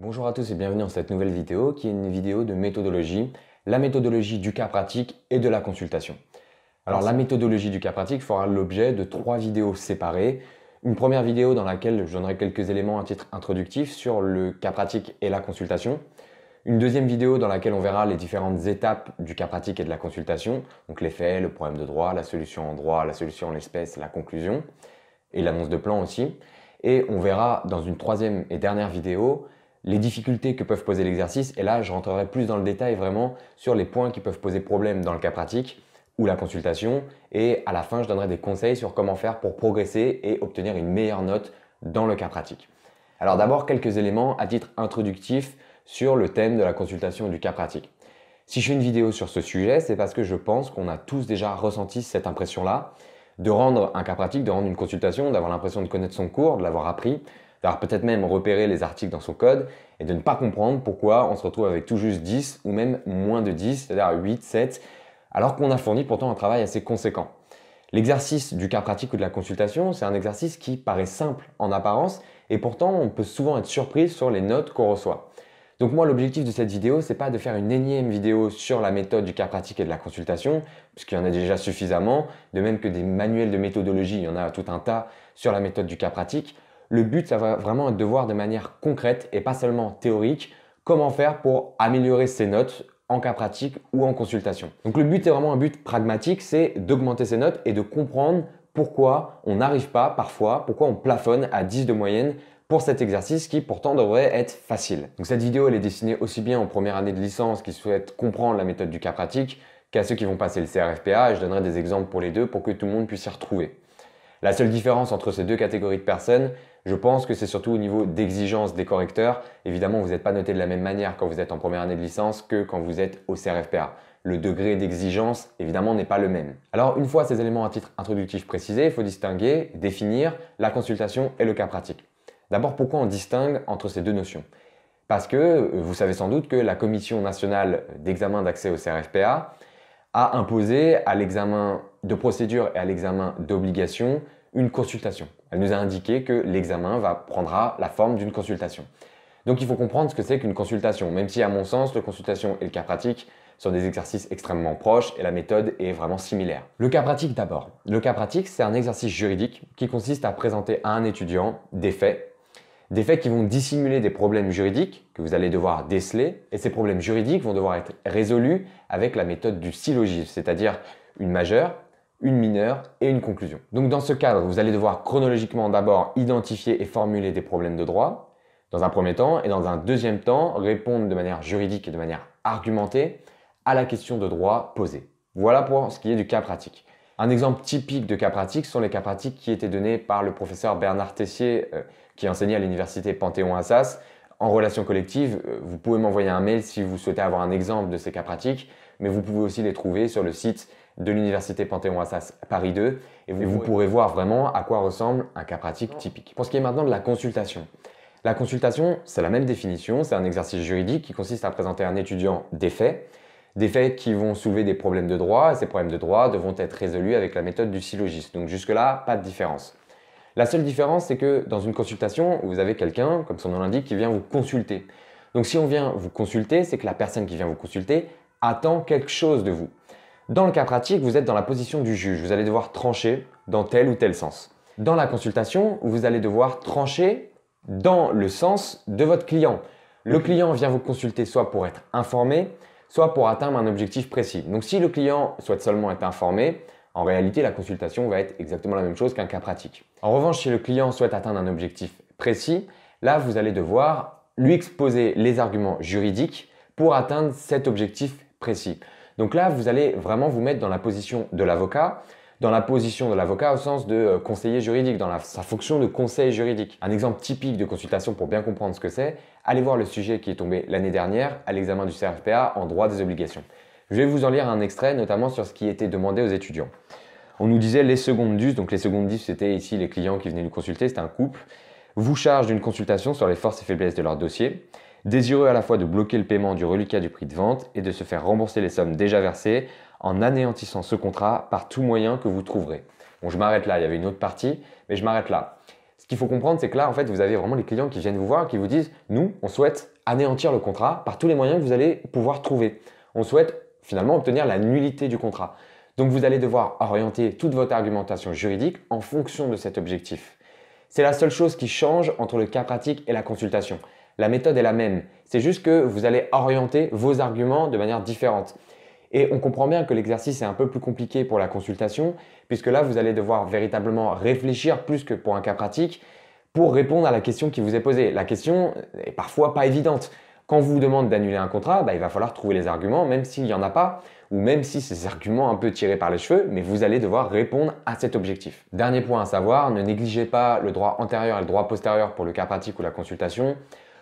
Bonjour à tous et bienvenue dans cette nouvelle vidéo qui est une vidéo de méthodologie, la méthodologie du cas pratique et de la consultation. Alors la méthodologie du cas pratique fera l'objet de trois vidéos séparées. Une première vidéo dans laquelle je donnerai quelques éléments à titre introductif sur le cas pratique et la consultation. Une deuxième vidéo dans laquelle on verra les différentes étapes du cas pratique et de la consultation, donc les faits, le problème de droit, la solution en droit, la solution en l'espèce, la conclusion, et l'annonce de plan aussi. Et on verra dans une troisième et dernière vidéo les difficultés que peuvent poser l'exercice. Et là, je rentrerai plus dans le détail vraiment sur les points qui peuvent poser problème dans le cas pratique ou la consultation. Et à la fin, je donnerai des conseils sur comment faire pour progresser et obtenir une meilleure note dans le cas pratique. Alors d'abord, quelques éléments à titre introductif sur le thème de la consultation du cas pratique. Si je fais une vidéo sur ce sujet, c'est parce que je pense qu'on a tous déjà ressenti cette impression-là de rendre un cas pratique, de rendre une consultation, d'avoir l'impression de connaître son cours, de l'avoir appris, d'avoir peut-être même repérer les articles dans son code et de ne pas comprendre pourquoi on se retrouve avec tout juste 10 ou même moins de 10, c'est-à-dire 8, 7, alors qu'on a fourni pourtant un travail assez conséquent. L'exercice du cas pratique ou de la consultation, c'est un exercice qui paraît simple en apparence et pourtant on peut souvent être surpris sur les notes qu'on reçoit. Donc moi l'objectif de cette vidéo, c'est pas de faire une énième vidéo sur la méthode du cas pratique et de la consultation, puisqu'il y en a déjà suffisamment, de même que des manuels de méthodologie, il y en a tout un tas sur la méthode du cas pratique le but, ça va vraiment être de voir de manière concrète et pas seulement théorique comment faire pour améliorer ses notes en cas pratique ou en consultation. Donc le but est vraiment un but pragmatique, c'est d'augmenter ses notes et de comprendre pourquoi on n'arrive pas parfois, pourquoi on plafonne à 10 de moyenne pour cet exercice qui pourtant devrait être facile. Donc cette vidéo elle est destinée aussi bien aux premières années de licence qui souhaitent comprendre la méthode du cas pratique qu'à ceux qui vont passer le CRFPA et je donnerai des exemples pour les deux pour que tout le monde puisse y retrouver. La seule différence entre ces deux catégories de personnes, je pense que c'est surtout au niveau d'exigence des correcteurs. Évidemment, vous n'êtes pas noté de la même manière quand vous êtes en première année de licence que quand vous êtes au CRFPA. Le degré d'exigence, évidemment, n'est pas le même. Alors, une fois ces éléments à titre introductif précisés, il faut distinguer, définir la consultation et le cas pratique. D'abord, pourquoi on distingue entre ces deux notions Parce que euh, vous savez sans doute que la Commission nationale d'examen d'accès au CRFPA a imposé à l'examen de procédure et à l'examen d'obligation une consultation. Elle nous a indiqué que l'examen prendra la forme d'une consultation. Donc il faut comprendre ce que c'est qu'une consultation, même si à mon sens, le consultation et le cas pratique sont des exercices extrêmement proches et la méthode est vraiment similaire. Le cas pratique d'abord. Le cas pratique, c'est un exercice juridique qui consiste à présenter à un étudiant des faits, des faits qui vont dissimuler des problèmes juridiques que vous allez devoir déceler, et ces problèmes juridiques vont devoir être résolus avec la méthode du syllogisme, c'est-à-dire une majeure une mineure et une conclusion. Donc dans ce cadre, vous allez devoir chronologiquement d'abord identifier et formuler des problèmes de droit, dans un premier temps, et dans un deuxième temps, répondre de manière juridique et de manière argumentée à la question de droit posée. Voilà pour ce qui est du cas pratique. Un exemple typique de cas pratique sont les cas pratiques qui étaient donnés par le professeur Bernard Tessier, euh, qui enseignait à l'université Panthéon-Assas. En relation collective, euh, vous pouvez m'envoyer un mail si vous souhaitez avoir un exemple de ces cas pratiques, mais vous pouvez aussi les trouver sur le site de l'université Panthéon-Assas Paris 2 et vous, vous pourrez voir vraiment à quoi ressemble un cas pratique typique. Pour ce qui est maintenant de la consultation, la consultation, c'est la même définition, c'est un exercice juridique qui consiste à présenter à un étudiant des faits, des faits qui vont soulever des problèmes de droit, et ces problèmes de droit devront être résolus avec la méthode du syllogiste. Donc jusque-là, pas de différence. La seule différence, c'est que dans une consultation, vous avez quelqu'un, comme son nom l'indique, qui vient vous consulter. Donc si on vient vous consulter, c'est que la personne qui vient vous consulter attend quelque chose de vous. Dans le cas pratique, vous êtes dans la position du juge. Vous allez devoir trancher dans tel ou tel sens. Dans la consultation, vous allez devoir trancher dans le sens de votre client. Le client vient vous consulter soit pour être informé, soit pour atteindre un objectif précis. Donc si le client souhaite seulement être informé, en réalité, la consultation va être exactement la même chose qu'un cas pratique. En revanche, si le client souhaite atteindre un objectif précis, là, vous allez devoir lui exposer les arguments juridiques pour atteindre cet objectif précis. Donc là, vous allez vraiment vous mettre dans la position de l'avocat, dans la position de l'avocat au sens de euh, conseiller juridique, dans sa fonction de conseil juridique. Un exemple typique de consultation pour bien comprendre ce que c'est, allez voir le sujet qui est tombé l'année dernière à l'examen du CRFPA en droit des obligations. Je vais vous en lire un extrait, notamment sur ce qui était demandé aux étudiants. On nous disait les secondes d'us, donc les secondes d'us c'était ici les clients qui venaient nous consulter, c'était un couple, vous charge d'une consultation sur les forces et faiblesses de leur dossier désireux à la fois de bloquer le paiement du reliquat du prix de vente et de se faire rembourser les sommes déjà versées en anéantissant ce contrat par tout moyen que vous trouverez. Bon, je m'arrête là, il y avait une autre partie, mais je m'arrête là. Ce qu'il faut comprendre, c'est que là, en fait, vous avez vraiment les clients qui viennent vous voir, qui vous disent, nous, on souhaite anéantir le contrat par tous les moyens que vous allez pouvoir trouver. On souhaite finalement obtenir la nullité du contrat. Donc vous allez devoir orienter toute votre argumentation juridique en fonction de cet objectif. C'est la seule chose qui change entre le cas pratique et la consultation. La méthode est la même. C'est juste que vous allez orienter vos arguments de manière différente. Et on comprend bien que l'exercice est un peu plus compliqué pour la consultation, puisque là, vous allez devoir véritablement réfléchir plus que pour un cas pratique pour répondre à la question qui vous est posée. La question est parfois pas évidente. Quand vous vous demande d'annuler un contrat, bah, il va falloir trouver les arguments, même s'il n'y en a pas, ou même si ces arguments un peu tirés par les cheveux, mais vous allez devoir répondre à cet objectif. Dernier point à savoir, ne négligez pas le droit antérieur et le droit postérieur pour le cas pratique ou la consultation.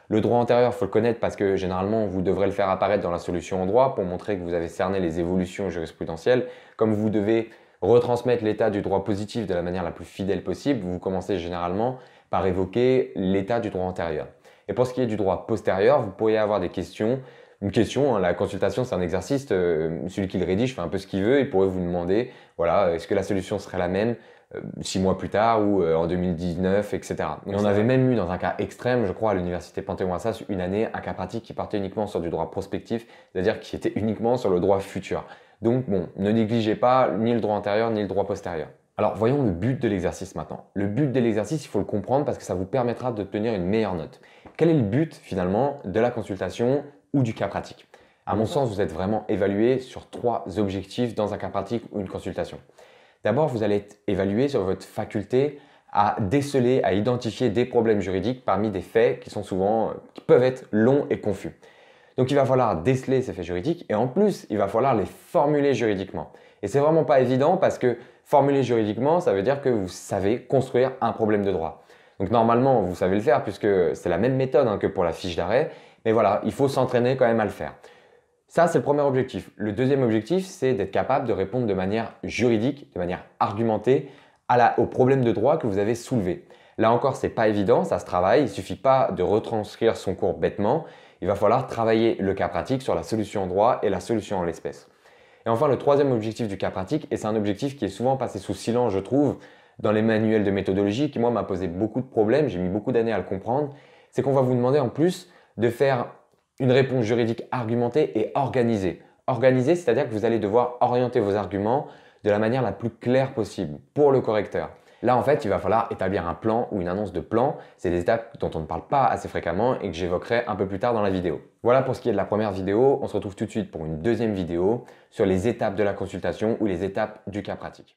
Le droit antérieur, il faut le connaître parce que généralement, vous devrez le faire apparaître dans la solution en droit pour montrer que vous avez cerné les évolutions jurisprudentielles. Comme vous devez retransmettre l'état du droit positif de la manière la plus fidèle possible, vous commencez généralement par évoquer l'état du droit antérieur. Et pour ce qui est du droit postérieur, vous pourriez avoir des questions. Une question, hein, la consultation c'est un exercice, euh, celui qui le rédige fait un peu ce qu'il veut, il pourrait vous demander, voilà, est-ce que la solution serait la même euh, six mois plus tard ou euh, en 2019, etc. Et on avait même eu dans un cas extrême, je crois, à l'université Panthéon-Assas, une année, un cas pratique qui partait uniquement sur du droit prospectif, c'est-à-dire qui était uniquement sur le droit futur. Donc bon, ne négligez pas ni le droit antérieur ni le droit postérieur. Alors voyons le but de l'exercice maintenant. Le but de l'exercice, il faut le comprendre parce que ça vous permettra d'obtenir une meilleure note. Quel est le but finalement de la consultation ou du cas pratique À mon sens, vous êtes vraiment évalué sur trois objectifs dans un cas pratique ou une consultation. D'abord, vous allez être évalué sur votre faculté à déceler, à identifier des problèmes juridiques parmi des faits qui sont souvent, qui peuvent être longs et confus. Donc il va falloir déceler ces faits juridiques et en plus, il va falloir les formuler juridiquement. Et c'est vraiment pas évident parce que formuler juridiquement, ça veut dire que vous savez construire un problème de droit. Donc normalement, vous savez le faire puisque c'est la même méthode hein, que pour la fiche d'arrêt, mais voilà, il faut s'entraîner quand même à le faire. Ça, c'est le premier objectif. Le deuxième objectif, c'est d'être capable de répondre de manière juridique, de manière argumentée au problème de droit que vous avez soulevé. Là encore, c'est pas évident, ça se travaille. Il suffit pas de retranscrire son cours bêtement. Il va falloir travailler le cas pratique sur la solution en droit et la solution en l'espèce. Et enfin, le troisième objectif du cas pratique, et c'est un objectif qui est souvent passé sous silence, je trouve, dans les manuels de méthodologie, qui moi m'a posé beaucoup de problèmes, j'ai mis beaucoup d'années à le comprendre, c'est qu'on va vous demander en plus de faire une réponse juridique argumentée et organisée. Organisée, c'est-à-dire que vous allez devoir orienter vos arguments de la manière la plus claire possible pour le correcteur. Là, en fait, il va falloir établir un plan ou une annonce de plan. C'est des étapes dont on ne parle pas assez fréquemment et que j'évoquerai un peu plus tard dans la vidéo. Voilà pour ce qui est de la première vidéo. On se retrouve tout de suite pour une deuxième vidéo sur les étapes de la consultation ou les étapes du cas pratique.